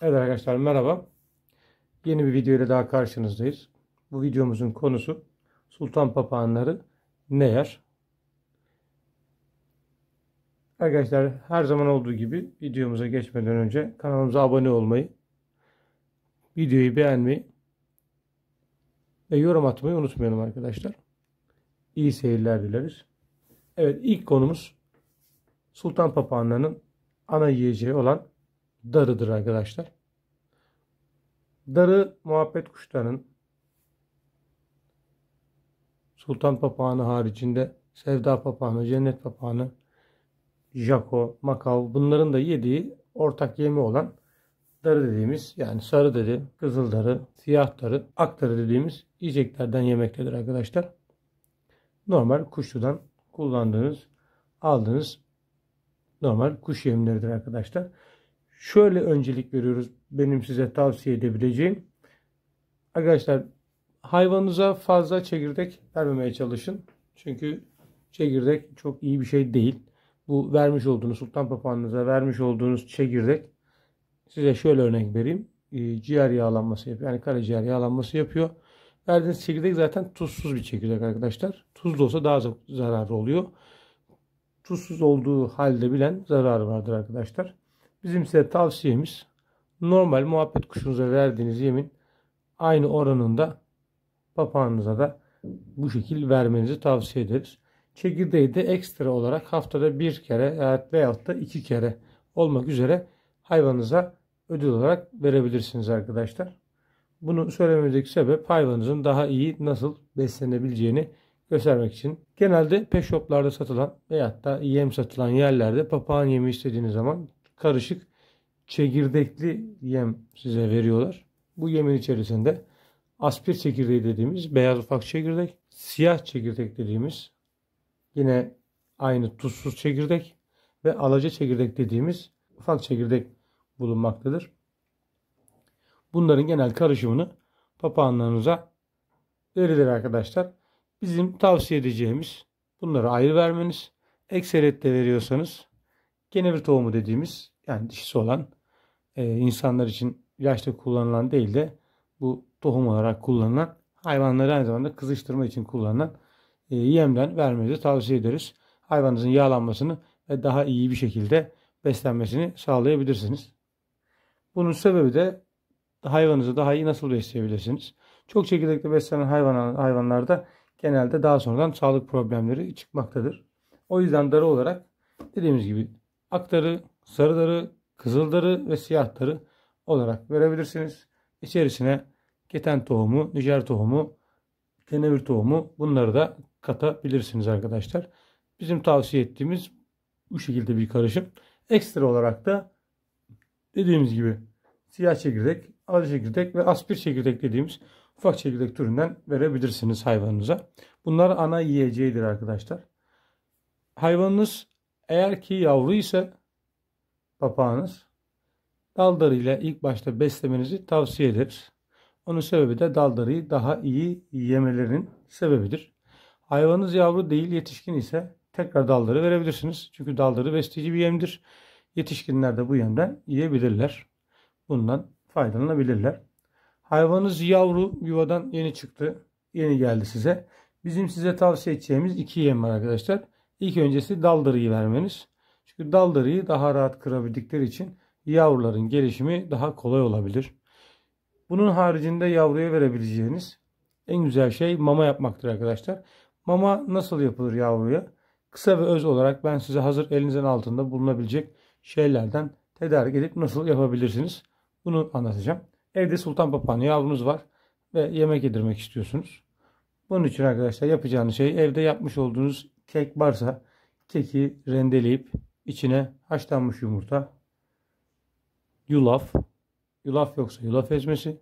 Evet arkadaşlar merhaba. Yeni bir video ile daha karşınızdayız. Bu videomuzun konusu sultan papağanları ne yer? Arkadaşlar her zaman olduğu gibi videomuza geçmeden önce kanalımıza abone olmayı, videoyu beğenmeyi ve yorum atmayı unutmayalım arkadaşlar. İyi seyirler dileriz. Evet ilk konumuz sultan papağanlarının ana yiyeceği olan darıdır arkadaşlar. Darı muhabbet kuşlarının sultan papağanı haricinde sevda papağanı, cennet papağanı, jako, makav bunların da yediği ortak yemi olan darı dediğimiz yani sarı darı, kızıl darı, siyah darı, ak darı dediğimiz yiyeceklerden yemektedir arkadaşlar. Normal kuşludan kullandığınız, aldığınız normal kuş yemleridir arkadaşlar şöyle öncelik veriyoruz benim size tavsiye edebileceğim. Arkadaşlar hayvanınıza fazla çekirdek vermemeye çalışın. Çünkü çekirdek çok iyi bir şey değil. Bu vermiş olduğunuz sultan papağanınıza vermiş olduğunuz çekirdek size şöyle örnek vereyim. Ee, ciğer yağlanması yapıyor. Yani karaciğer yağlanması yapıyor. Verdiğiniz çekirdek zaten tuzsuz bir çekirdek arkadaşlar. Tuzlu olsa daha zararlı oluyor. Tuzsuz olduğu halde bilen zararı vardır arkadaşlar. Bizim size tavsiyemiz normal muhabbet kuşunuza verdiğiniz yemin aynı oranında papağanınıza da bu şekil vermenizi tavsiye ederiz. Çekirdeği de ekstra olarak haftada bir kere veyahut da iki kere olmak üzere hayvanınıza ödül olarak verebilirsiniz arkadaşlar. Bunu söylememizdeki sebep hayvanınızın daha iyi nasıl beslenebileceğini göstermek için. Genelde pet shoplarda satılan veyahut da yem satılan yerlerde papağan yemi istediğiniz zaman karışık çekirdekli yem size veriyorlar. Bu yemin içerisinde aspir çekirdeği dediğimiz beyaz ufak çekirdek, siyah çekirdek dediğimiz yine aynı tuzsuz çekirdek ve alaca çekirdek dediğimiz ufak çekirdek bulunmaktadır. Bunların genel karışımını papağanlarınıza verilir arkadaşlar. Bizim tavsiye edeceğimiz bunları ayrı vermeniz. Ekseriyette veriyorsanız Genevir tohumu dediğimiz yani dişisi olan e, insanlar için ilaçta kullanılan değil de bu tohum olarak kullanılan hayvanları aynı zamanda kızıştırma için kullanılan e, yemden vermenizi tavsiye ederiz. Hayvanınızın yağlanmasını ve daha iyi bir şekilde beslenmesini sağlayabilirsiniz. Bunun sebebi de hayvanınızı daha iyi nasıl besleyebilirsiniz? Çok çekirdekli beslenen hayvan, hayvanlarda genelde daha sonradan sağlık problemleri çıkmaktadır. O yüzden darı olarak dediğimiz gibi aktarı, sarıları, kızıldarı ve siyahları olarak verebilirsiniz. İçerisine keten tohumu, nijer tohumu, tenevir tohumu bunları da katabilirsiniz arkadaşlar. Bizim tavsiye ettiğimiz bu şekilde bir karışım. Ekstra olarak da dediğimiz gibi siyah çekirdek, arı çekirdek ve aspir çekirdek dediğimiz ufak çekirdek türünden verebilirsiniz hayvanınıza. Bunlar ana yiyeceğidir arkadaşlar. Hayvanınız eğer ki yavru ise papağanız daldarıyla ilk başta beslemenizi tavsiye ederiz. Onun sebebi de daldarıyı daha iyi yemelerinin sebebidir. Hayvanınız yavru değil yetişkin ise tekrar daldarı verebilirsiniz. Çünkü daldarı besleyici bir yemdir. Yetişkinler de bu yemden yiyebilirler. Bundan faydalanabilirler. Hayvanınız yavru yuvadan yeni çıktı. Yeni geldi size. Bizim size tavsiye edeceğimiz iki yem var arkadaşlar. İlk öncesi daldırıyı vermeniz. Çünkü daldırıyı daha rahat kırabildikleri için yavruların gelişimi daha kolay olabilir. Bunun haricinde yavruya verebileceğiniz en güzel şey mama yapmaktır arkadaşlar. Mama nasıl yapılır yavruya? Kısa ve öz olarak ben size hazır elinizin altında bulunabilecek şeylerden tedarik edip nasıl yapabilirsiniz? Bunu anlatacağım. Evde sultan papağanı yavrunuz var ve yemek yedirmek istiyorsunuz. Bunun için arkadaşlar yapacağınız şey evde yapmış olduğunuz kek varsa keki rendeleyip içine haşlanmış yumurta, yulaf, yulaf yoksa yulaf ezmesi,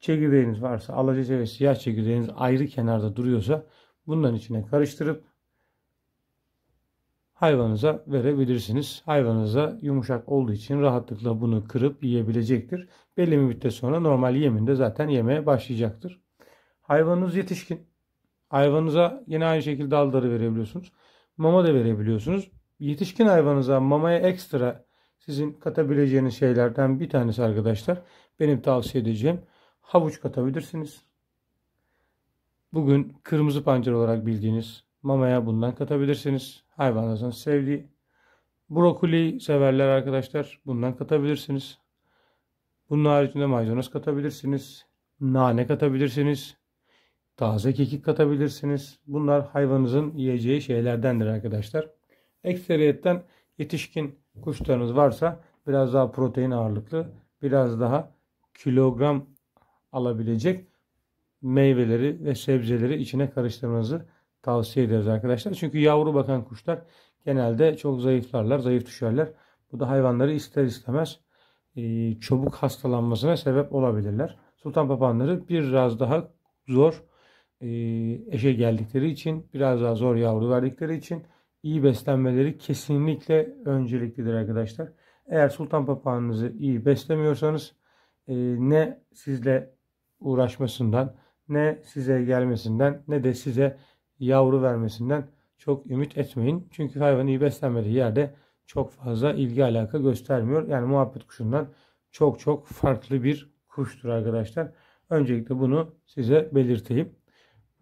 çekirdeğiniz varsa alacaca ve siyah çekirdeğiniz ayrı kenarda duruyorsa bunların içine karıştırıp hayvanıza verebilirsiniz. Hayvanıza yumuşak olduğu için rahatlıkla bunu kırıp yiyebilecektir. Belli bir müddet sonra normal yeminde zaten yemeye başlayacaktır. Hayvanınız yetişkin. Hayvanınıza yine aynı şekilde aldarı verebiliyorsunuz. Mama da verebiliyorsunuz. Yetişkin hayvanınıza mamaya ekstra sizin katabileceğiniz şeylerden bir tanesi arkadaşlar. Benim tavsiye edeceğim havuç katabilirsiniz. Bugün kırmızı pancar olarak bildiğiniz mamaya bundan katabilirsiniz. Hayvanınızın sevdiği. Brokoli severler arkadaşlar. Bundan katabilirsiniz. Bunun haricinde maydanoz katabilirsiniz. Nane katabilirsiniz. Taze kekik katabilirsiniz. Bunlar hayvanınızın yiyeceği şeylerdendir arkadaşlar. Ekseriyetten yetişkin kuşlarınız varsa biraz daha protein ağırlıklı, biraz daha kilogram alabilecek meyveleri ve sebzeleri içine karıştırmanızı tavsiye ederiz arkadaşlar. Çünkü yavru bakan kuşlar genelde çok zayıflarlar, zayıf düşerler. Bu da hayvanları ister istemez e, çabuk hastalanmasına sebep olabilirler. Sultan papağanları biraz daha zor ee, eşe geldikleri için biraz daha zor yavru verdikleri için iyi beslenmeleri kesinlikle önceliklidir arkadaşlar. Eğer sultan papağanınızı iyi beslemiyorsanız e, ne sizle uğraşmasından ne size gelmesinden ne de size yavru vermesinden çok ümit etmeyin. Çünkü hayvan iyi beslenmediği yerde çok fazla ilgi alaka göstermiyor. Yani muhabbet kuşundan çok çok farklı bir kuştur arkadaşlar. Öncelikle bunu size belirteyim.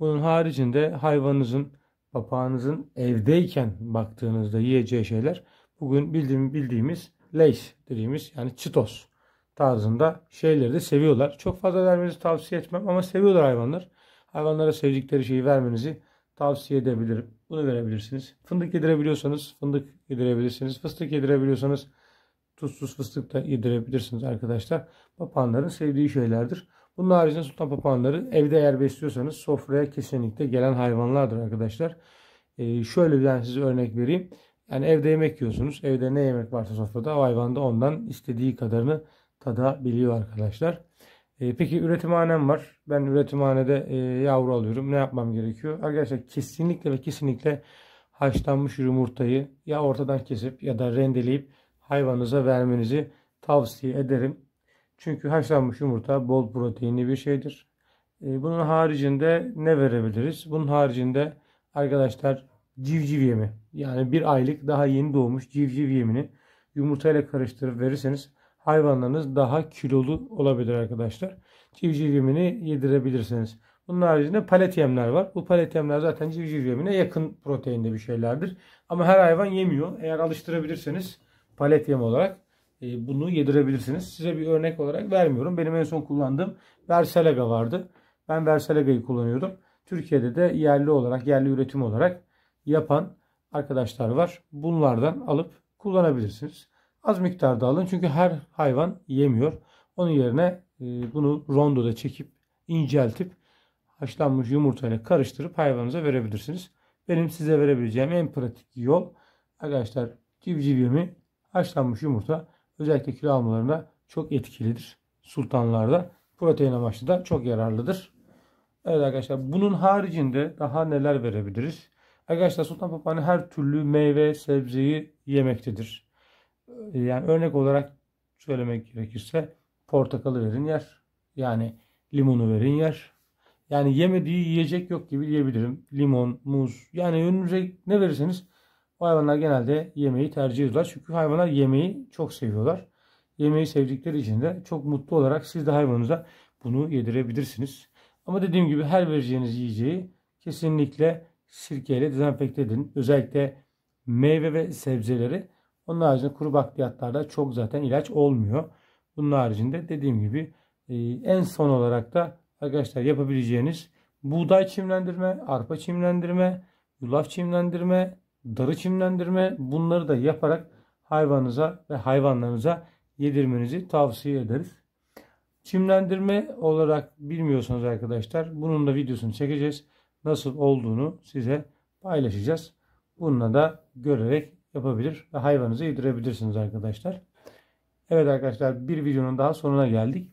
Bunun haricinde hayvanınızın, papağanınızın evdeyken baktığınızda yiyeceği şeyler bugün bildiğim, bildiğimiz leys dediğimiz yani çitos tarzında şeyleri de seviyorlar. Çok fazla vermenizi tavsiye etmem ama seviyorlar hayvanlar. Hayvanlara sevdikleri şeyi vermenizi tavsiye edebilirim. Bunu verebilirsiniz. Fındık yedirebiliyorsanız fındık yedirebilirsiniz. Fıstık yedirebiliyorsanız tuzsuz fıstık da yedirebilirsiniz arkadaşlar. Papağanların sevdiği şeylerdir. Bunun haricinde sultan papağanları evde eğer besliyorsanız sofraya kesinlikle gelen hayvanlardır arkadaşlar. Ee, şöyle ben size örnek vereyim. Yani evde yemek yiyorsunuz. Evde ne yemek varsa sofrada o hayvan da ondan istediği kadarını tadabiliyor arkadaşlar. Ee, peki üretimhanem var. Ben üretimhanede e, yavru alıyorum. Ne yapmam gerekiyor? Arkadaşlar kesinlikle ve kesinlikle haşlanmış yumurtayı ya ortadan kesip ya da rendeleyip hayvanınıza vermenizi tavsiye ederim. Çünkü haşlanmış yumurta bol proteinli bir şeydir. Ee, bunun haricinde ne verebiliriz? Bunun haricinde arkadaşlar civciv yemi yani bir aylık daha yeni doğmuş civciv yemini yumurtayla karıştırıp verirseniz hayvanlarınız daha kilolu olabilir arkadaşlar. Civciv yemini yedirebilirsiniz. Bunun haricinde palet yemler var. Bu palet yemler zaten civciv yemine yakın proteinde bir şeylerdir. Ama her hayvan yemiyor. Eğer alıştırabilirseniz palet yem olarak ee, bunu yedirebilirsiniz. Size bir örnek olarak vermiyorum. Benim en son kullandığım Versalega vardı. Ben Versalega'yı kullanıyordum. Türkiye'de de yerli olarak, yerli üretim olarak yapan arkadaşlar var. Bunlardan alıp kullanabilirsiniz. Az miktarda alın çünkü her hayvan yemiyor. Onun yerine e, bunu rondoda çekip inceltip haşlanmış yumurtayla karıştırıp hayvanınıza verebilirsiniz. Benim size verebileceğim en pratik yol arkadaşlar civcivimi haşlanmış yumurta özellikle kilo almalarına çok etkilidir. Sultanlarda protein amaçlı da çok yararlıdır. Evet arkadaşlar bunun haricinde daha neler verebiliriz? Arkadaşlar sultan papağanı her türlü meyve sebzeyi yemektedir. Ee, yani örnek olarak söylemek gerekirse portakalı verin yer. Yani limonu verin yer. Yani yemediği yiyecek yok gibi diyebilirim. Limon, muz yani önünüze ne verirseniz bu hayvanlar genelde yemeği tercih ediyorlar. Çünkü hayvanlar yemeği çok seviyorlar. Yemeği sevdikleri için de çok mutlu olarak siz de hayvanınıza bunu yedirebilirsiniz. Ama dediğim gibi her vereceğiniz yiyeceği kesinlikle sirkeyle dezenfekte edin. Özellikle meyve ve sebzeleri. Onun haricinde kuru bakliyatlarda çok zaten ilaç olmuyor. Bunun haricinde dediğim gibi e, en son olarak da arkadaşlar yapabileceğiniz buğday çimlendirme, arpa çimlendirme, yulaf çimlendirme, darı çimlendirme bunları da yaparak hayvanınıza ve hayvanlarınıza yedirmenizi tavsiye ederiz. Çimlendirme olarak bilmiyorsanız arkadaşlar bunun da videosunu çekeceğiz. Nasıl olduğunu size paylaşacağız. Bununla da görerek yapabilir ve hayvanınızı yedirebilirsiniz arkadaşlar. Evet arkadaşlar bir videonun daha sonuna geldik.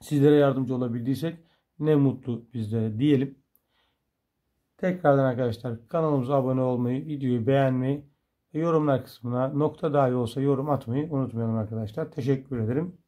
Sizlere yardımcı olabildiysek ne mutlu bizlere diyelim. Tekrardan arkadaşlar kanalımıza abone olmayı, videoyu beğenmeyi, yorumlar kısmına nokta dahi olsa yorum atmayı unutmayalım arkadaşlar. Teşekkür ederim.